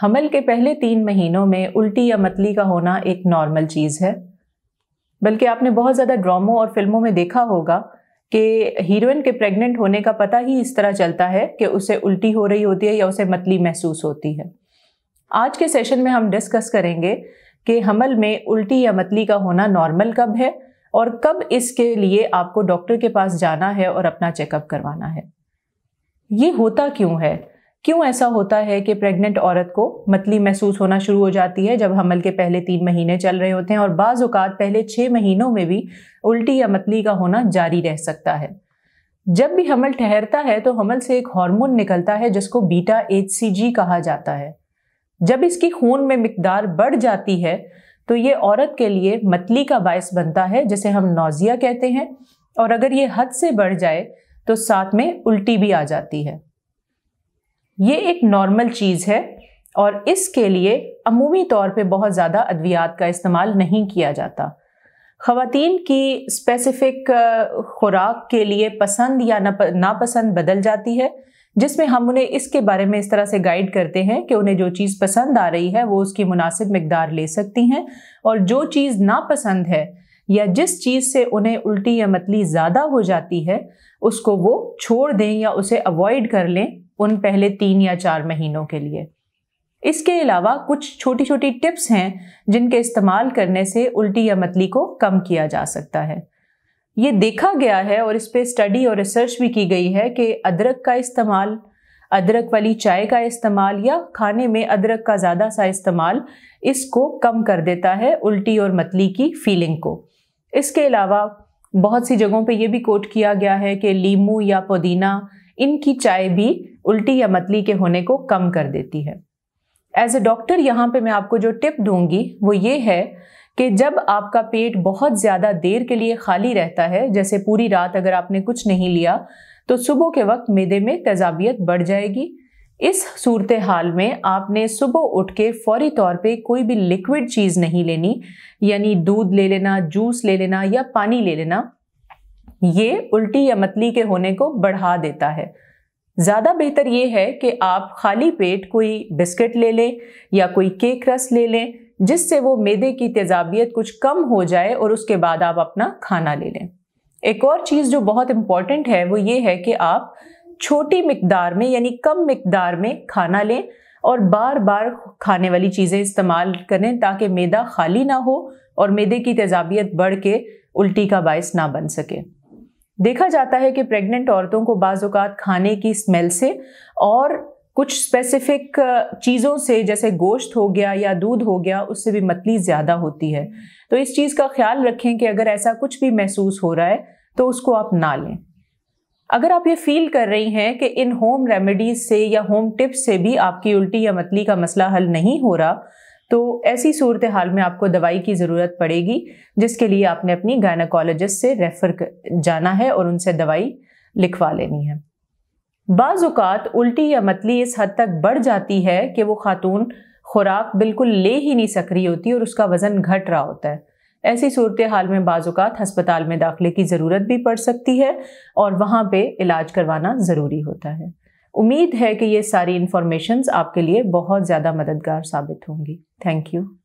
हमल के पहले तीन महीनों में उल्टी या मतली का होना एक नॉर्मल चीज़ है बल्कि आपने बहुत ज़्यादा ड्रामों और फिल्मों में देखा होगा कि हीरोइन के प्रेग्नेंट होने का पता ही इस तरह चलता है कि उसे उल्टी हो रही होती है या उसे मतली महसूस होती है आज के सेशन में हम डिस्कस करेंगे कि हमल में उल्टी या मतली का होना नॉर्मल कब है और कब इसके लिए आपको डॉक्टर के पास जाना है और अपना चेकअप करवाना है ये होता क्यों है क्यों ऐसा होता है कि प्रेग्नेंट औरत को मतली महसूस होना शुरू हो जाती है जब हमल के पहले तीन महीने चल रहे होते हैं और बाज़ात पहले छः महीनों में भी उल्टी या मतली का होना जारी रह सकता है जब भी हमल ठहरता है तो हमल से एक हार्मोन निकलता है जिसको बीटा एच कहा जाता है जब इसकी खून में मकदार बढ़ जाती है तो ये औरत के लिए मतली का बायस बनता है जिसे हम नौजिया कहते हैं और अगर ये हद से बढ़ जाए तो साथ में उल्टी भी आ जाती है ये एक नॉर्मल चीज़ है और इसके लिए अमूमी तौर पे बहुत ज़्यादा अद्वियात का इस्तेमाल नहीं किया जाता ख़वातीन की स्पेसिफ़िक खुराक के लिए पसंद या नापसंद बदल जाती है जिसमें हम उन्हें इसके बारे में इस तरह से गाइड करते हैं कि उन्हें जो चीज़ पसंद आ रही है वो उसकी मुनासिब मकदार ले सकती हैं और जो चीज़ नापसंद है या जिस चीज़ से उन्हें उल्टी या मतली ज़्यादा हो जाती है उसको वो छोड़ दें या उसे अवॉइड कर लें उन पहले तीन या चार महीनों के लिए इसके अलावा कुछ छोटी छोटी टिप्स हैं जिनके इस्तेमाल करने से उल्टी या मतली को कम किया जा सकता है ये देखा गया है और इस पर स्टडी और रिसर्च भी की गई है कि अदरक का इस्तेमाल अदरक वाली चाय का इस्तेमाल या खाने में अदरक का ज़्यादा सा इस्तेमाल इसको कम कर देता है उल्टी और मतली की फीलिंग को इसके अलावा बहुत सी जगहों पे ये भी कोट किया गया है कि लीमू या पुदीना इनकी चाय भी उल्टी या मतली के होने को कम कर देती है एज ए डॉक्टर यहाँ पे मैं आपको जो टिप दूंगी वो ये है कि जब आपका पेट बहुत ज़्यादा देर के लिए खाली रहता है जैसे पूरी रात अगर आपने कुछ नहीं लिया तो सुबह के वक्त मेदे में तेजाबियत बढ़ जाएगी इस सूरत हाल में आपने सुबह उठ के फौरी तौर पे कोई भी लिक्विड चीज़ नहीं लेनी यानी दूध ले लेना जूस ले लेना या पानी ले लेना ये उल्टी या मतली के होने को बढ़ा देता है ज़्यादा बेहतर ये है कि आप खाली पेट कोई बिस्किट ले लें या कोई केक रस ले लें जिससे वो मैदे की तेजाबियत कुछ कम हो जाए और उसके बाद आप अपना खाना ले लें एक और चीज़ जो बहुत इम्पॉर्टेंट है वो ये है कि आप छोटी मकदार में यानी कम मकदार में खाना लें और बार बार खाने वाली चीज़ें इस्तेमाल करें ताकि मैदा खाली ना हो और मैदे की तेजाबियत बढ़ के उल्टी का बायस ना बन सके देखा जाता है कि प्रेग्नेंट औरतों को बाज़ात खाने की स्मेल से और कुछ स्पेसिफिक चीज़ों से जैसे गोश्त हो गया या दूध हो गया उससे भी मतली ज़्यादा होती है तो इस चीज़ का ख्याल रखें कि अगर ऐसा कुछ भी महसूस हो रहा है तो उसको आप ना लें अगर आप ये फील कर रही हैं कि इन होम रेमेडीज़ से या होम टिप्स से भी आपकी उल्टी या मतली का मसला हल नहीं हो रहा तो ऐसी सूरत हाल में आपको दवाई की ज़रूरत पड़ेगी जिसके लिए आपने अपनी गायनाकोलॉजिस्ट से रेफ़र जाना है और उनसे दवाई लिखवा लेनी है बाज़ात उल्टी या मतली इस हद तक बढ़ जाती है कि वो खातून खुराक बिल्कुल ले ही नहीं सक रही होती और उसका वज़न घट रहा होता है ऐसी सूरत हाल में बाज़ात हस्पताल में दाखिले की ज़रूरत भी पड़ सकती है और वहाँ पे इलाज करवाना ज़रूरी होता है उम्मीद है कि ये सारी इन्फॉर्मेशन आपके लिए बहुत ज़्यादा मददगार साबित होंगी थैंक यू